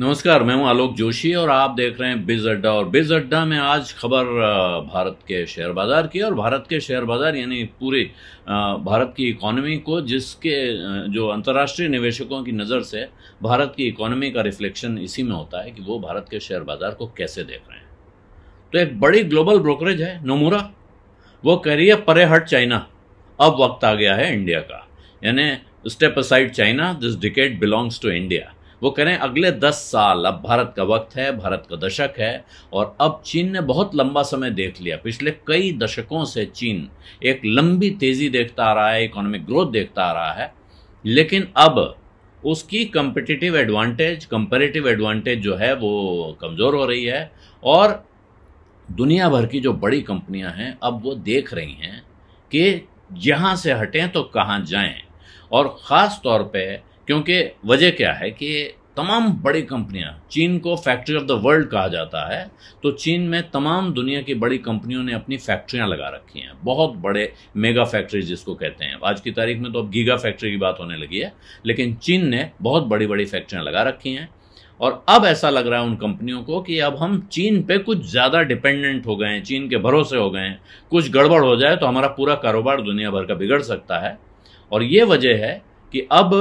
नमस्कार मैं हूं आलोक जोशी और आप देख रहे हैं बिज अड्डा और बिज अड्डा में आज खबर भारत के शेयर बाज़ार की और भारत के शेयर बाज़ार यानी पूरे भारत की इकोनॉमी को जिसके जो अंतर्राष्ट्रीय निवेशकों की नज़र से भारत की इकोनॉमी का रिफ्लेक्शन इसी में होता है कि वो भारत के शेयर बाज़ार को कैसे देख रहे हैं तो एक बड़ी ग्लोबल ब्रोकरेज है नोमूरा वो कह रही है परे हट चाइना अब वक्त आ गया है इंडिया का यानी step aside China this decade belongs to India वो कह रहे हैं अगले दस साल अब भारत का वक्त है भारत का दशक है और अब चीन ने बहुत लंबा समय देख लिया पिछले कई दशकों से चीन एक लंबी तेज़ी देखता आ रहा है इकोनॉमिक ग्रोथ देखता आ रहा है लेकिन अब उसकी कम्पिटिटिव एडवांटेज कंपेरेटिव एडवांटेज जो है वो कमज़ोर हो रही है और दुनिया भर की जो बड़ी कंपनियां हैं अब वो देख रही हैं कि यहाँ से हटें तो कहाँ जाएं और ख़ास तौर पे क्योंकि वजह क्या है कि तमाम बड़ी कंपनियां चीन को फैक्ट्री ऑफ द वर्ल्ड कहा जाता है तो चीन में तमाम दुनिया की बड़ी कंपनियों ने अपनी फैक्ट्रियां लगा रखी हैं बहुत बड़े मेगा फैक्ट्री जिसको कहते हैं आज की तारीख में तो अब गीगा फैक्ट्री की बात होने लगी है लेकिन चीन ने बहुत बड़ी बड़ी फैक्ट्रियाँ लगा रखी हैं और अब ऐसा लग रहा है उन कंपनियों को कि अब हम चीन पे कुछ ज़्यादा डिपेंडेंट हो गए हैं चीन के भरोसे हो गए हैं कुछ गड़बड़ हो जाए तो हमारा पूरा कारोबार दुनिया भर का बिगड़ सकता है और ये वजह है कि अब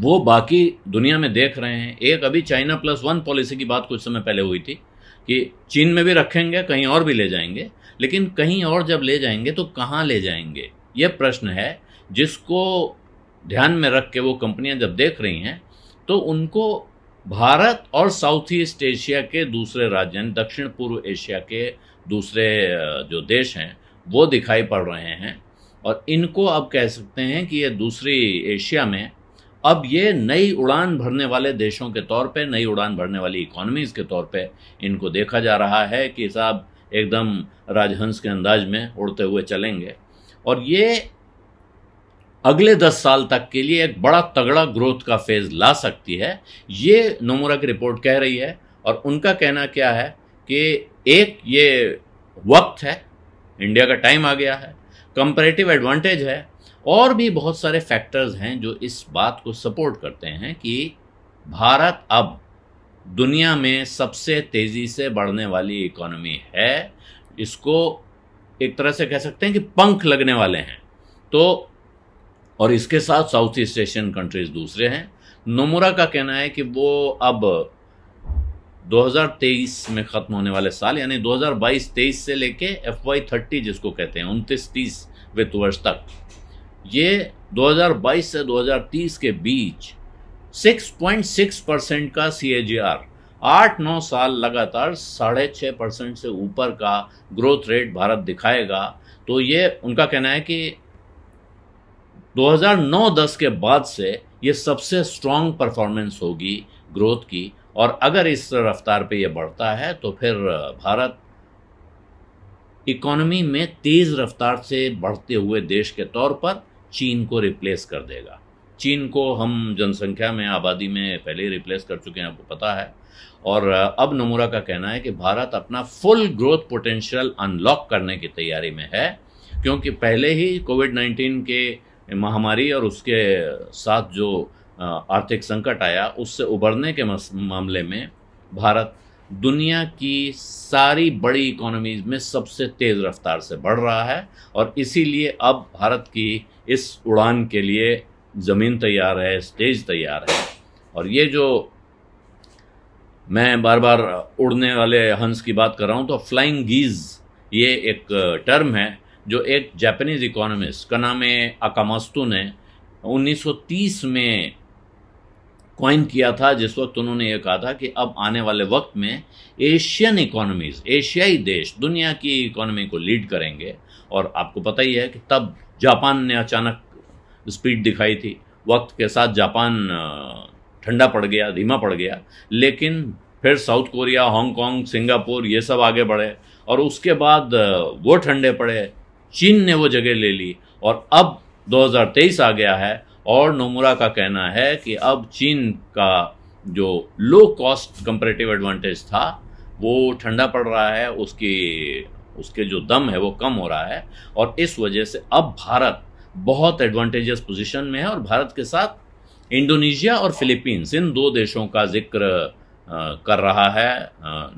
वो बाकी दुनिया में देख रहे हैं एक अभी चाइना प्लस वन पॉलिसी की बात कुछ समय पहले हुई थी कि चीन में भी रखेंगे कहीं और भी ले जाएंगे लेकिन कहीं और जब ले जाएंगे तो कहाँ ले जाएंगे ये प्रश्न है जिसको ध्यान में रख के वो कंपनियां जब देख रही हैं तो उनको भारत और साउथ ईस्ट एशिया के दूसरे राज्य दक्षिण पूर्व एशिया के दूसरे जो देश हैं वो दिखाई पड़ रहे हैं और इनको आप कह सकते हैं कि ये दूसरी एशिया में अब ये नई उड़ान भरने वाले देशों के तौर पे नई उड़ान भरने वाली इकोनॉमीज़ के तौर पे इनको देखा जा रहा है कि साहब एकदम राजहंस के अंदाज में उड़ते हुए चलेंगे और ये अगले दस साल तक के लिए एक बड़ा तगड़ा ग्रोथ का फेज़ ला सकती है ये नोमोरा की रिपोर्ट कह रही है और उनका कहना क्या है कि एक ये वक्त है इंडिया का टाइम आ गया है कंपेरेटिव एडवांटेज है और भी बहुत सारे फैक्टर्स हैं जो इस बात को सपोर्ट करते हैं कि भारत अब दुनिया में सबसे तेज़ी से बढ़ने वाली इकोनॉमी है इसको एक तरह से कह सकते हैं कि पंख लगने वाले हैं तो और इसके साथ साउथ ईस्ट एशियन कंट्रीज दूसरे हैं नोमुरा का कहना है कि वो अब 2023 में ख़त्म होने वाले साल यानी 2022-23 से लेके एफ वाई थर्टी जिसको कहते हैं उनतीस तीस वित्त वर्ष तक ये 2022 से 2030 के बीच 6.6 परसेंट का सी ए जी आर आठ नौ साल लगातार साढ़े छः परसेंट से ऊपर का ग्रोथ रेट भारत दिखाएगा तो ये उनका कहना है कि 2009-10 के बाद से ये सबसे स्ट्रांग परफॉर्मेंस होगी ग्रोथ की और अगर इस रफ्तार पे ये बढ़ता है तो फिर भारत इकोनॉमी में तेज़ रफ्तार से बढ़ते हुए देश के तौर पर चीन को रिप्लेस कर देगा चीन को हम जनसंख्या में आबादी में पहले ही रिप्लेस कर चुके हैं आपको पता है और अब नमूरा का कहना है कि भारत अपना फुल ग्रोथ पोटेंशियल अनलॉक करने की तैयारी में है क्योंकि पहले ही कोविड नाइन्टीन के महामारी और उसके साथ जो आर्थिक संकट आया उससे उबरने के मामले में भारत दुनिया की सारी बड़ी इकोनॉमीज में सबसे तेज़ रफ्तार से बढ़ रहा है और इसीलिए अब भारत की इस उड़ान के लिए ज़मीन तैयार है स्टेज तैयार है और ये जो मैं बार बार उड़ने वाले हंस की बात कर रहा हूँ तो फ्लाइंग गीज़ ये एक टर्म है जो एक जापानीज़ इकोनॉमिस्ट कनामे अकामास्तु ने 1930 में क्वाइन किया था जिस वक्त उन्होंने ये कहा था कि अब आने वाले वक्त में एशियन इकोनॉमीज एशियाई देश दुनिया की इकोनॉमी को लीड करेंगे और आपको पता ही है कि तब जापान ने अचानक स्पीड दिखाई थी वक्त के साथ जापान ठंडा पड़ गया धीमा पड़ गया लेकिन फिर साउथ कोरिया हांगकॉन्ग सिंगापुर ये सब आगे बढ़े और उसके बाद वो ठंडे पड़े चीन ने वो जगह ले ली और अब 2023 आ गया है और नोमुरा का कहना है कि अब चीन का जो लो कॉस्ट कंपेरेटिव एडवांटेज था वो ठंडा पड़ रहा है उसकी उसके जो दम है वो कम हो रहा है और इस वजह से अब भारत बहुत एडवांटेजियस पोजीशन में है और भारत के साथ इंडोनेशिया और फिलीपींस इन दो देशों का जिक्र कर रहा है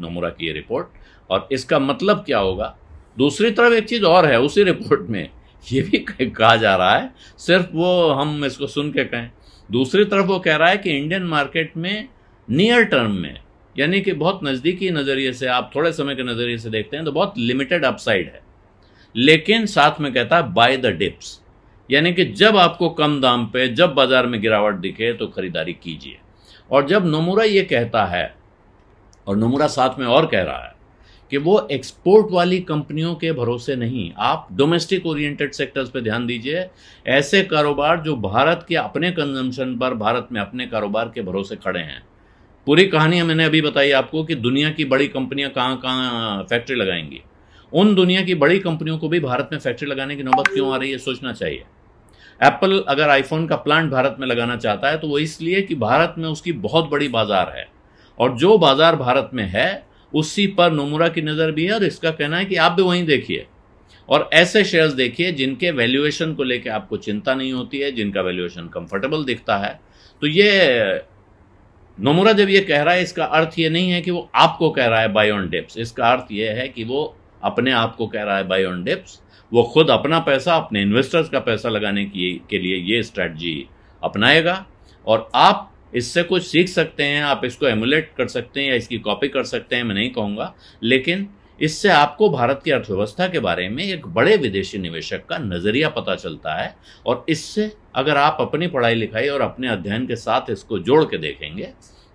नोमुरा की ये रिपोर्ट और इसका मतलब क्या होगा दूसरी तरफ एक चीज़ और है उसी रिपोर्ट में ये भी कहा जा रहा है सिर्फ वो हम इसको सुन के कहें दूसरी तरफ वो कह रहा है कि इंडियन मार्केट में नियर टर्म में यानी कि बहुत नज़दीकी नज़रिए से आप थोड़े समय के नज़रिए से देखते हैं तो बहुत लिमिटेड अपसाइड है लेकिन साथ में कहता है बाय द डिप्स यानी कि जब आपको कम दाम पे जब बाज़ार में गिरावट दिखे तो ख़रीदारी कीजिए और जब नमूरा ये कहता है और नमूरा साथ में और कह रहा है कि वो एक्सपोर्ट वाली कंपनियों के भरोसे नहीं आप डोमेस्टिक ओरिएंटेड सेक्टर्स पे ध्यान दीजिए ऐसे कारोबार जो भारत के अपने कंजम्पशन पर भारत में अपने कारोबार के भरोसे खड़े हैं पूरी कहानी मैंने अभी बताई आपको कि दुनिया की बड़ी कंपनियां कहाँ कहाँ फैक्ट्री लगाएंगी उन दुनिया की बड़ी कंपनियों को भी भारत में फैक्ट्री लगाने की नौबत क्यों आ रही है सोचना चाहिए एप्पल अगर आईफोन का प्लांट भारत में लगाना चाहता है तो वो इसलिए कि भारत में उसकी बहुत बड़ी बाजार है और जो बाजार भारत में है उसी पर नोमुरा की नज़र भी है और इसका कहना है कि आप भी वहीं देखिए और ऐसे शेयर्स देखिए जिनके वैल्यूएशन को लेकर आपको चिंता नहीं होती है जिनका वैल्यूएशन कंफर्टेबल दिखता है तो ये नोमुरा जब ये कह रहा है इसका अर्थ ये नहीं है कि वो आपको कह रहा है बाय ऑन डिप्स इसका अर्थ ये है कि वो अपने आप को कह रहा है बाय ऑन डिप्स वो खुद अपना पैसा अपने इन्वेस्टर्स का पैसा लगाने की के लिए ये स्ट्रैटी अपनाएगा और आप इससे कुछ सीख सकते हैं आप इसको एमुलेट कर सकते हैं या इसकी कॉपी कर सकते हैं मैं नहीं कहूँगा लेकिन इससे आपको भारत की अर्थव्यवस्था के बारे में एक बड़े विदेशी निवेशक का नज़रिया पता चलता है और इससे अगर आप अपनी पढ़ाई लिखाई और अपने अध्ययन के साथ इसको जोड़ के देखेंगे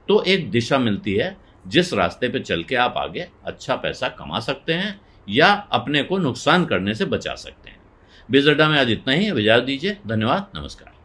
तो एक दिशा मिलती है जिस रास्ते पे चल के आप आगे अच्छा पैसा कमा सकते हैं या अपने को नुकसान करने से बचा सकते हैं बिजरडा में आज इतना ही विजा दीजिए धन्यवाद नमस्कार